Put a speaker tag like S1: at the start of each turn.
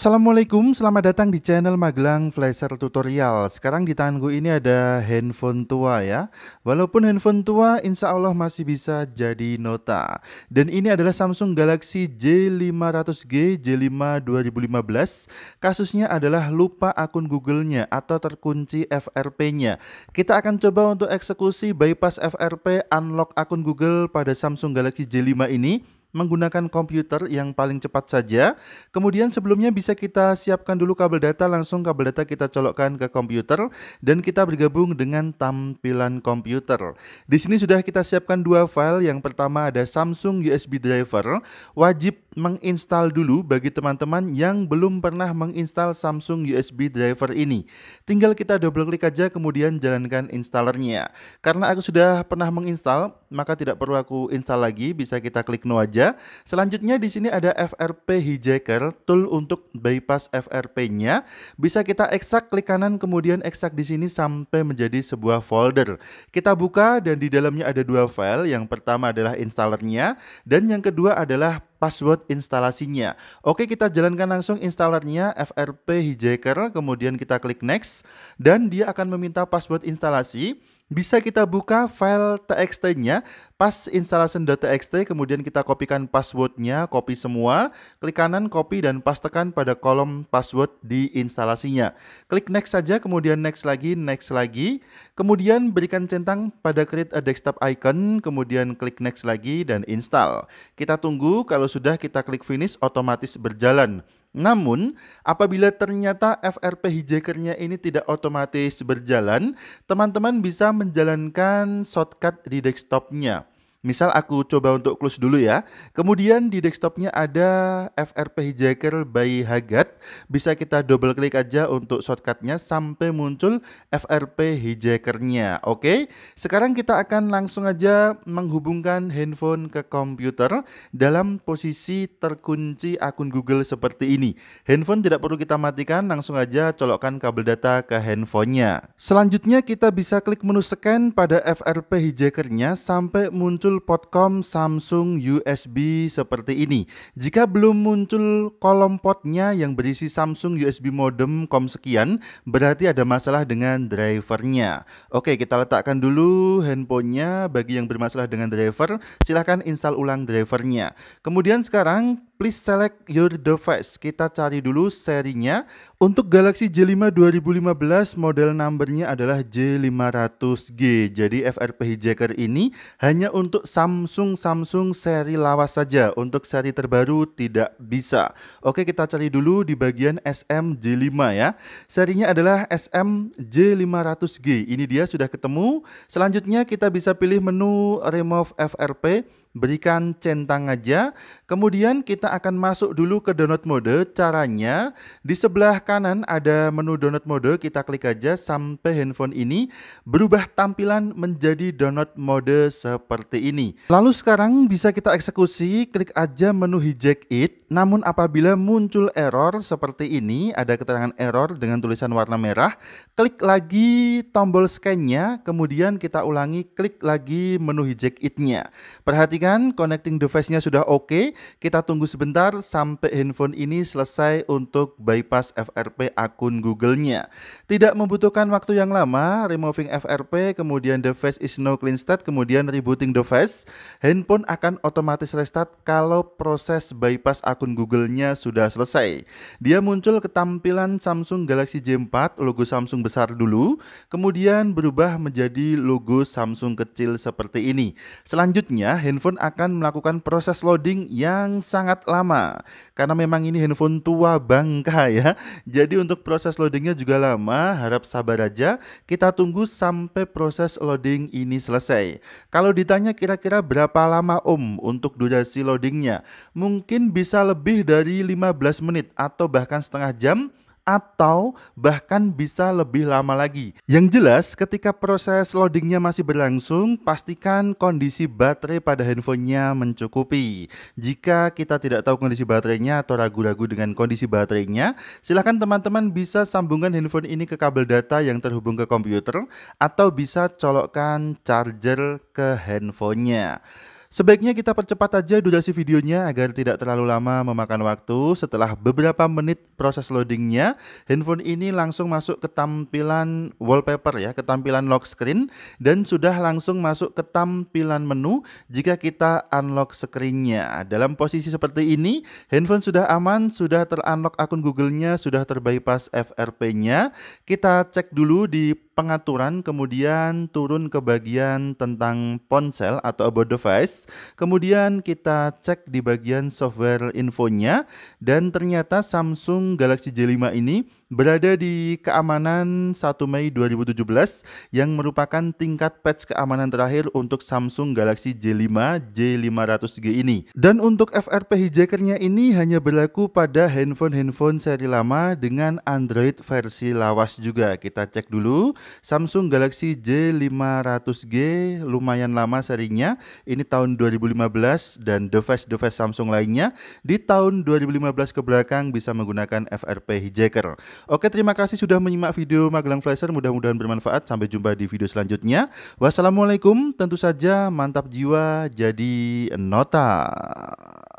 S1: Assalamualaikum, selamat datang di channel Magelang Flasher Tutorial Sekarang di tanganku ini ada handphone tua ya Walaupun handphone tua, insya Allah masih bisa jadi nota Dan ini adalah Samsung Galaxy J500G J5 2015 Kasusnya adalah lupa akun Google-nya atau terkunci FRP-nya Kita akan coba untuk eksekusi bypass FRP unlock akun Google pada Samsung Galaxy J5 ini menggunakan komputer yang paling cepat saja. Kemudian sebelumnya bisa kita siapkan dulu kabel data, langsung kabel data kita colokkan ke komputer dan kita bergabung dengan tampilan komputer. Di sini sudah kita siapkan dua file, yang pertama ada Samsung USB driver, wajib menginstal dulu bagi teman-teman yang belum pernah menginstal Samsung USB driver ini. Tinggal kita double klik aja kemudian jalankan installernya. Karena aku sudah pernah menginstal, maka tidak perlu aku install lagi, bisa kita klik no aja saja. Selanjutnya di sini ada FRP hijacker, tool untuk bypass FRP-nya. Bisa kita ekstrak klik kanan kemudian ekstrak di sini sampai menjadi sebuah folder. Kita buka dan di dalamnya ada dua file. Yang pertama adalah installernya dan yang kedua adalah password instalasinya. Oke, kita jalankan langsung installernya FRP Hijacker, kemudian kita klik next dan dia akan meminta password instalasi bisa kita buka file txt-nya, pas installation.txt, kemudian kita kopikan passwordnya, copy semua, klik kanan copy dan pastekan pada kolom password di instalasinya. Klik next saja, kemudian next lagi, next lagi, kemudian berikan centang pada create a desktop icon, kemudian klik next lagi dan install. Kita tunggu, kalau sudah kita klik finish, otomatis berjalan. Namun, apabila ternyata FRP hijakernya ini tidak otomatis berjalan, teman-teman bisa menjalankan shortcut di desktopnya. Misal aku coba untuk close dulu ya. Kemudian di desktopnya ada FRP Hijacker by Hagat. Bisa kita double klik aja untuk shortcutnya sampai muncul FRP Hijackernya. Oke, sekarang kita akan langsung aja menghubungkan handphone ke komputer dalam posisi terkunci akun Google seperti ini. Handphone tidak perlu kita matikan, langsung aja colokkan kabel data ke handphonenya. Selanjutnya kita bisa klik menu scan pada FRP Hijackernya sampai muncul muncul potcom Samsung USB seperti ini. Jika belum muncul kolom potnya yang berisi Samsung USB modem com sekian, berarti ada masalah dengan drivernya. Oke, kita letakkan dulu handphonenya. Bagi yang bermasalah dengan driver, silahkan install ulang drivernya. Kemudian sekarang please select your device. Kita cari dulu serinya. Untuk Galaxy J5 2015 model numbernya adalah J500G. Jadi FRP hijacker ini hanya untuk Samsung-Samsung seri lawas saja. Untuk seri terbaru tidak bisa. Oke kita cari dulu di bagian SM J5 ya. Serinya adalah SM J500G. Ini dia sudah ketemu. Selanjutnya kita bisa pilih menu remove FRP berikan centang aja. Kemudian kita akan masuk dulu ke download mode. Caranya di sebelah kanan ada menu download mode, kita klik aja sampai handphone ini berubah tampilan menjadi download mode seperti ini. Lalu sekarang bisa kita eksekusi, klik aja menu hijack it. Namun apabila muncul error seperti ini, ada keterangan error dengan tulisan warna merah, klik lagi tombol scan-nya, kemudian kita ulangi klik lagi menu hijack it-nya. Perhatikan pastikan connecting device-nya sudah oke. Okay. Kita tunggu sebentar sampai handphone ini selesai untuk bypass FRP akun Google-nya. Tidak membutuhkan waktu yang lama, removing FRP, kemudian device is no clean state, kemudian rebooting device. Handphone akan otomatis restart kalau proses bypass akun Google-nya sudah selesai. Dia muncul ke tampilan Samsung Galaxy J4, logo Samsung besar dulu, kemudian berubah menjadi logo Samsung kecil seperti ini. Selanjutnya, handphone handphone akan melakukan proses loading yang sangat lama. Karena memang ini handphone tua bangka ya. Jadi untuk proses loadingnya juga lama, harap sabar aja. Kita tunggu sampai proses loading ini selesai. Kalau ditanya kira-kira berapa lama om untuk durasi loadingnya? Mungkin bisa lebih dari 15 menit atau bahkan setengah jam atau bahkan bisa lebih lama lagi. Yang jelas, ketika proses loadingnya masih berlangsung, pastikan kondisi baterai pada handphonenya mencukupi. Jika kita tidak tahu kondisi baterainya atau ragu-ragu dengan kondisi baterainya, silakan teman-teman bisa sambungkan handphone ini ke kabel data yang terhubung ke komputer atau bisa colokkan charger ke handphonenya. Sebaiknya kita percepat aja durasi videonya agar tidak terlalu lama memakan waktu. Setelah beberapa menit proses loadingnya, handphone ini langsung masuk ke tampilan wallpaper ya, ke tampilan lock screen dan sudah langsung masuk ke tampilan menu jika kita unlock screennya. Dalam posisi seperti ini, handphone sudah aman, sudah terunlock akun Google-nya, sudah terbypass FRP-nya. Kita cek dulu di pengaturan, kemudian turun ke bagian tentang ponsel atau about device, kemudian kita cek di bagian software infonya, dan ternyata Samsung Galaxy J5 ini berada di keamanan 1 Mei 2017 yang merupakan tingkat patch keamanan terakhir untuk Samsung Galaxy J5 J500G ini. Dan untuk FRP hijackernya ini hanya berlaku pada handphone-handphone seri lama dengan Android versi lawas juga. Kita cek dulu Samsung Galaxy J500G lumayan lama serinya, ini tahun 2015 dan device-device Samsung lainnya di tahun 2015 ke belakang bisa menggunakan FRP hijacker. Oke, terima kasih sudah menyimak video Magelang Flasher. Mudah-mudahan bermanfaat. Sampai jumpa di video selanjutnya. Wassalamualaikum. Tentu saja mantap jiwa jadi nota.